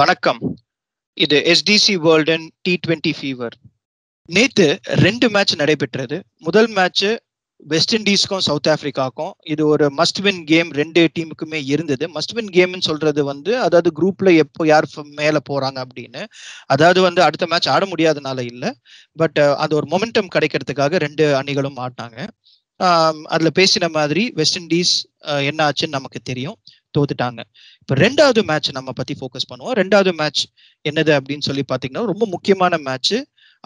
வணக்கம் இது எஸ்டிசி வேர்ல்டன் டி டுவெண்ட்டி ஃபீவர் நேத்து ரெண்டு மேட்ச் நடைபெற்றது முதல் மேட்ச் வெஸ்ட் இண்டீஸ்க்கும் சவுத் ஆப்பிரிக்காக்கும் இது ஒரு மஸ்ட் வின் கேம் ரெண்டு டீமுக்குமே இருந்தது மஸ்ட் வின் கேம்னு சொல்றது வந்து அதாவது குரூப்ல எப்போ யார் மேல போறாங்க அப்படின்னு அதாவது வந்து அடுத்த மேட்ச் ஆட முடியாதனால இல்லை பட் அது ஒரு மொமெண்டம் கிடைக்கிறதுக்காக ரெண்டு அணிகளும் ஆட்டாங்க அதுல பேசின மாதிரி வெஸ்ட் இண்டீஸ் என்ன ஆச்சுன்னு நமக்கு தெரியும் தோத்துட்டாங்க இப்போ ரெண்டாவது மேட்ச் நம்ம பத்தி ஃபோக்கஸ் பண்ணுவோம் ரெண்டாவது மேட்ச் என்னது அப்படின்னு சொல்லி பாத்தீங்கன்னா ரொம்ப முக்கியமான மேட்ச்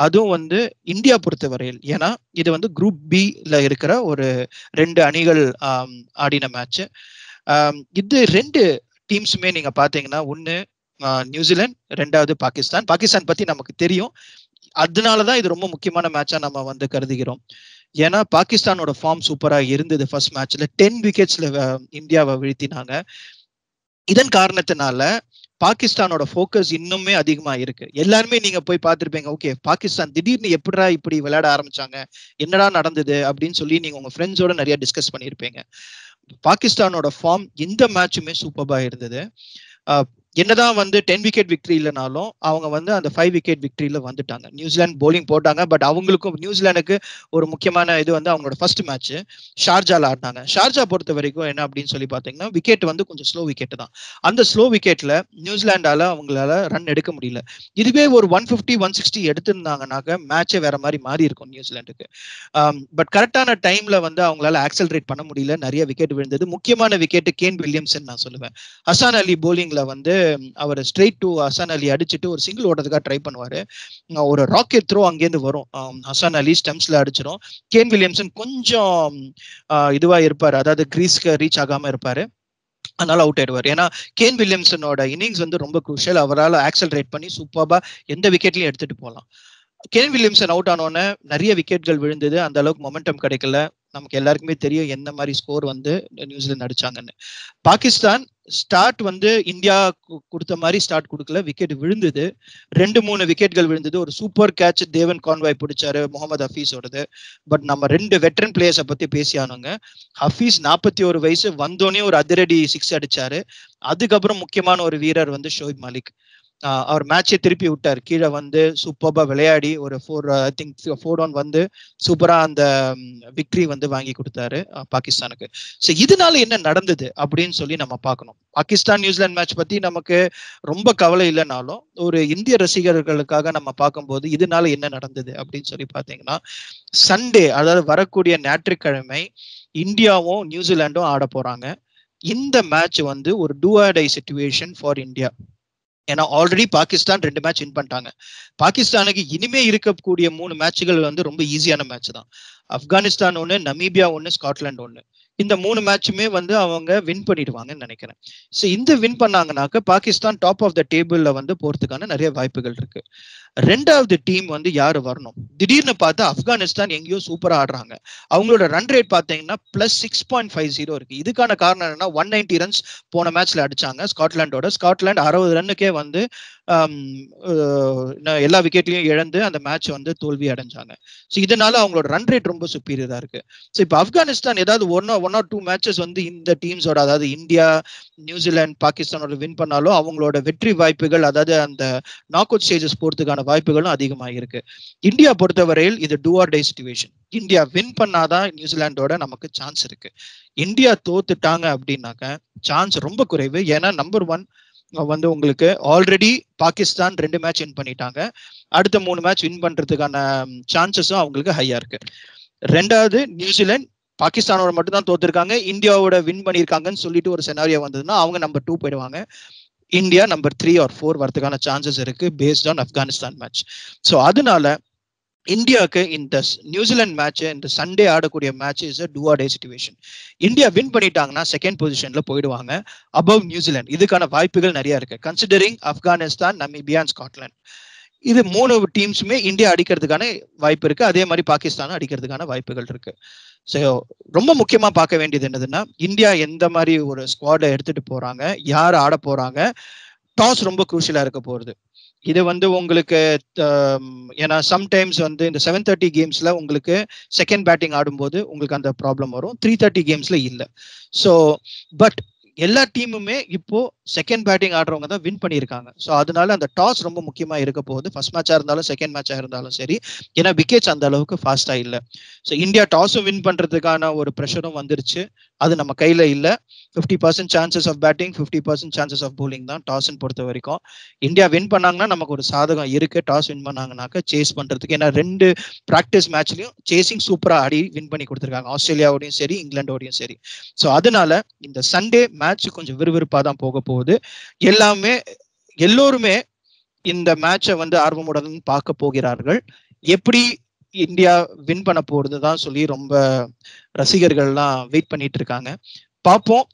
அதுவும் வந்து இந்தியா பொறுத்த வரையில் ஏன்னா இது வந்து குரூப் பில இருக்கிற ஒரு ரெண்டு அணிகள் ஆடின மேட்ச் இது ரெண்டு டீம்ஸுமே நீங்க பாத்தீங்கன்னா ஒன்னு நியூசிலாந்து ரெண்டாவது பாகிஸ்தான் பாகிஸ்தான் பத்தி நமக்கு தெரியும் அதனாலதான் இது ரொம்ப முக்கியமான மேட்சா நம்ம வந்து கருதுகிறோம் ஏன்னா பாகிஸ்தானோட ஃபார்ம் சூப்பராக இருந்தது ஃபர்ஸ்ட் மேட்ச்ல டென் விக்கெட்ஸ்ல இந்தியாவை வீழ்த்தினாங்க இதன் காரணத்தினால பாகிஸ்தானோட ஃபோக்கஸ் இன்னுமே அதிகமா இருக்கு எல்லாருமே நீங்க போய் பார்த்துருப்பீங்க ஓகே பாகிஸ்தான் திடீர்னு எப்படா இப்படி விளையாட ஆரம்பிச்சாங்க என்னடா நடந்தது அப்படின்னு சொல்லி நீங்க உங்க ஃப்ரெண்ட்ஸோட நிறைய டிஸ்கஸ் பண்ணியிருப்பீங்க பாகிஸ்தானோட ஃபார்ம் இந்த மேட்சுமே சூப்பராக இருந்தது என்னதான் வந்து டென் விக்கெட் விக்டரி இல்லைனாலும் அவங்க வந்து அந்த ஃபைவ் விக்கெட் விக்டரியில வந்துட்டாங்க நியூசிலாந்து போலிங் போட்டாங்க பட் அவங்களுக்கும் நியூசிலாந்துக்கு ஒரு முக்கியமான இது வந்து அவங்களோட ஃபர்ஸ்ட் மேட்ச் ஷார்ஜால ஆடினாங்க ஷார்ஜா பொறுத்த வரைக்கும் என்ன அப்படின்னு சொல்லி பாத்தீங்கன்னா விக்கெட் வந்து கொஞ்சம் ஸ்லோ விக்கெட் தான் அந்த ஸ்லோ விக்கெட்ல நியூசிலாண்டால அவங்களால ரன் எடுக்க முடியல இதுவே ஒரு ஒன் பிப்டி ஒன் சிக்ஸ்டி எடுத்திருந்தாங்கனாக்க மேட்சே வேற மாதிரி மாறி இருக்கும் நியூசிலாண்டுக்கு பட் கரெக்டான டைம்ல வந்து அவங்களால ஆக்சலரேட் பண்ண முடியல நிறைய விக்கெட் விழுந்தது முக்கியமான விக்கெட் கேன் வில்லியம்ஸ் நான் சொல்லுவேன் ஹசான் அலி போலிங்ல வந்து அவர் ஸ்ட்ரெயிட் டு ஹசன் அலி அடிச்சுட்டு ஒரு சிங்கிள் ஓடுறதுக்காக ட்ரை பண்ணுவாரு ஒரு ராக்கெட் த்ரோ அங்கேருந்து வரும் ஹசன் அலி ஸ்டெம்ஸில் அடிச்சிடும் கேன் வில்லியம்சன் கொஞ்சம் இதுவா இருப்பார் அதாவது கிரீஸ்க்கு ரீச் ஆகாம இருப்பார் அதனால அவுட் ஆயிடுவார் ஏன்னா கேன் வில்லியம்சனோட இன்னிங்ஸ் வந்து ரொம்ப குரூஷியல் அவரால் ஆக்சலரேட் பண்ணி சூப்பராக எந்த விக்கெட்லையும் எடுத்துட்டு போகலாம் கென் வில்லியம்சன் அவுட் ஆனோடனே நிறைய விக்கெட்கள் விழுந்தது அந்த அளவுக்கு மொமெண்டம் கிடைக்கல நமக்கு எல்லாருக்குமே தெரியும் என்ன மாதிரி ஸ்கோர் வந்து நியூசிலாந்து அடிச்சாங்கன்னு பாகிஸ்தான் ஸ்டார்ட் வந்து இந்தியா கொடுத்த மாதிரி ஸ்டார்ட் கொடுக்கல விக்கெட் விழுந்தது ரெண்டு மூணு விக்கெட்கள் விழுந்தது ஒரு சூப்பர் கேட்ச் தேவன் கான்வாய் பிடிச்சாரு முகமது ஹஃபீஸோடது பட் நம்ம ரெண்டு வெட்டரன் பிளேயர்ஸை பத்தி பேசியானுங்க ஹஃபீஸ் நாற்பத்தி ஒரு வயசு வந்தோடனே ஒரு அதிரடி சிக்ஸ் அடிச்சாரு அதுக்கப்புறம் முக்கியமான ஒரு வீரர் வந்து ஷோயிப் மாலிக் அவர் மேட்சை திருப்பி விட்டார் கீழே வந்து சூப்பர்பா விளையாடி ஒரு four I think four one வந்து சூப்பராக அந்த விக்ட்ரி வந்து வாங்கி கொடுத்தாரு பாகிஸ்தானுக்கு ஸோ இதனால என்ன நடந்தது அப்படின்னு சொல்லி நம்ம பார்க்கணும் பாகிஸ்தான் நியூசிலாந்து மேட்ச் பற்றி நமக்கு ரொம்ப கவலை இல்லைனாலும் ஒரு இந்திய ரசிகர்களுக்காக நம்ம பார்க்கும்போது இதனால என்ன நடந்தது அப்படின்னு சொல்லி பார்த்தீங்கன்னா சண்டே அதாவது வரக்கூடிய ஞாயிற்றுக்கிழமை இந்தியாவும் நியூசிலாண்டும் ஆட போறாங்க இந்த மேட்ச் வந்து ஒரு do or die situation for India ஏன்னா ஆல்ரெடி பாகிஸ்தான் ரெண்டு மேட்ச் வின் பண்ணிட்டாங்க பாகிஸ்தானுக்கு இனிமே இருக்கக்கூடிய மூணு மேட்சுகள் வந்து ரொம்ப ஈஸியான மேட்ச் தான் ஆப்கானிஸ்தான் ஒன்று நமீபியா ஒன்று ஸ்காட்லாண்ட் ஒன்று இந்த மூணு மேட்சுமே வந்து அவங்க வின் பண்ணிடுவாங்கன்னு நினைக்கிறேன் ஸோ இந்த வின் பண்ணாங்கனாக்க பாகிஸ்தான் டாப் ஆஃப் த டேபிளில் வந்து போகிறதுக்கான நிறைய வாய்ப்புகள் இருக்கு ரெண்டாவது டீம் வந்து யாரு வரணும் திடீர்னு பார்த்தா ஆப்கானிஸ்தான் எங்கேயோ சூப்பரா ஆடுறாங்க அவங்களோட ரன் ரேட் பார்த்தீங்கன்னா plus six point five zero இருக்கு இதுக்கான காரணம் என்னன்னா ஒன் நைன்டி ரன்ஸ் போன மேட்ச்ல அடிச்சாங்க ஸ்காட்லாண்டோட ஸ்காட்லாண்ட் அறுபது ரன்னுக்கே வந்து எல்லா விக்கெட்லயும் இழந்து அந்த மேட்ச் வந்து தோல்வி அடைஞ்சாங்க ஸோ இதனால அவங்களோட ரன் ரேட் ரொம்ப சுப்பீரியரா இருக்கு ஸோ இப்போ ஆப்கானிஸ்தான் ஏதாவது one one or two matches வந்து இந்த டீம்ஸோட அதாவது இந்தியா நியூசிலாந்து பாகிஸ்தானோட வின் பண்ணாலும் அவங்களோட வெற்றி வாய்ப்புகள் அதாவது அந்த நாக் அவுட் ஸ்டேஜஸ் போறதுக்கான அதுக்கான வாய்ப்புகளும் அதிகமாக இருக்கு இந்தியா பொறுத்தவரையில் இது do or die situation India win பண்ணாதான் நியூசிலாண்டோட நமக்கு சான்ஸ் இருக்கு இந்தியா தோத்துட்டாங்க அப்படின்னாக்க சான்ஸ் ரொம்ப குறைவு ஏன்னா நம்பர் ஒன் வந்து உங்களுக்கு ஆல்ரெடி பாகிஸ்தான் ரெண்டு மேட்ச் வின் பண்ணிட்டாங்க அடுத்த மூணு மேட்ச் வின் பண்றதுக்கான சான்சஸும் அவங்களுக்கு ஹையா இருக்கு ரெண்டாவது நியூசிலாந்து பாகிஸ்தானோட மட்டும் தான் தோத்துருக்காங்க இந்தியாவோட வின் பண்ணியிருக்காங்கன்னு சொல்லிட்டு ஒரு செனாரியா வந்ததுன்னா அவங்க நம்பர் டூ போயிடுவாங்க India number three or four வரதுக்கான சான்சஸ் இருக்கு based on Afghanistan match so அதனால இந்தியாவுக்கு இந்த நியூசிலாந்து மேட்ச் இந்த சண்டே ஆடக்கூடிய match is do or die situation India win பண்ணிட்டாங்கன்னா செகண்ட் பொசிஷன்ல போயிடுவாங்க அபவ் நியூசிலாந்து இதுக்கான வாய்ப்புகள் நிறைய இருக்கு considering Afghanistan Namibia Scotland Scotland இது மூணு டீம்ஸுமே இந்தியா அடிக்கிறதுக்கான வாய்ப்பு இருக்கு அதே மாதிரி பாகிஸ்தானும் அடிக்கிறதுக்கான வாய்ப்புகள் இருக்கு ஸோ ரொம்ப முக்கியமாக பார்க்க வேண்டியது என்னதுன்னா இந்தியா எந்த மாதிரி ஒரு ஸ்குவாடை எடுத்துகிட்டு போகிறாங்க யார் ஆட போகிறாங்க டாஸ் ரொம்ப குரூஷியலாக இருக்க போகிறது இது வந்து உங்களுக்கு ஏன்னா சம்டைம்ஸ் வந்து இந்த செவன் தேர்ட்டி கேம்ஸில் உங்களுக்கு செகண்ட் பேட்டிங் ஆடும்போது உங்களுக்கு அந்த ப்ராப்ளம் வரும் த்ரீ தேர்ட்டி கேம்ஸில் இல்லை ஸோ பட் எல்லா டீமுமே இப்போ செகண்ட் பேட்டிங் ஆடுறவங்க தான் வின் பண்ணியிருக்காங்க ஸோ அதனால அந்த டாஸ் ரொம்ப முக்கியமா இருக்க போகுது ஃபர்ஸ்ட் மேட்சா இருந்தாலும் செகண்ட் மேட்சா இருந்தாலும் சரி ஏன்னா விக்கெட்ஸ் அந்த அளவுக்கு ஃபாஸ்டா இல்லை ஸோ இந்தியா டாஸும் வின் பண்றதுக்கான ஒரு ப்ரெஷரும் வந்துருச்சு அது நம்ம கையில இல்ல fifty percent chances of batting fifty percent chances of bowling தான் டாஸ்ன்னு பொறுத்த வரைக்கும் இந்தியா வின் பண்ணாங்கன்னா நமக்கு ஒரு சாதகம் இருக்கு டாஸ் வின் பண்ணாங்கனாக்கா சேஸ் பண்றதுக்கு ஏன்னா ரெண்டு ப்ராக்டிஸ் மேட்ச்லயும் சேசிங் சூப்பரா ஆடி வின் பண்ணி கொடுத்துருக்காங்க ஆஸ்திரேலியாவோடையும் சரி இங்கிலாண்டோடையும் சரி ஸோ அதனால இந்த சண்டே மேட்ச் கொஞ்சம் விறுவிறுப்பா தான் போக போகுது எல்லாமே எல்லோருமே இந்த மேட்சை வந்து ஆர்வமுடன் பார்க்க போகிறார்கள் எப்படி இந்தியா வின் பண்ண போறது தான் சொல்லி ரொம்ப ரசிகர்கள்லாம் வெயிட் பண்ணிட்டு இருக்காங்க பார்ப்போம்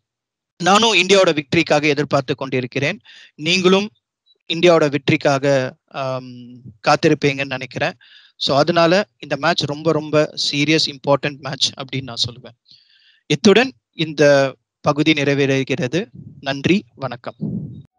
நானும் இந்தியாவோட விக்டரிக்காக எதிர்பார்த்து கொண்டிருக்கிறேன் நீங்களும் இந்தியாவோட வெற்றிக்காக காத்திருப்பீங்கன்னு நினைக்கிறேன் ஸோ அதனால இந்த மேட்ச் ரொம்ப ரொம்ப சீரியஸ் இம்பார்ட்டன்ட் மேட்ச் அப்படின்னு நான் சொல்லுவேன் இத்துடன் இந்த பகுதி நிறைவேறுகிறது நன்றி வணக்கம்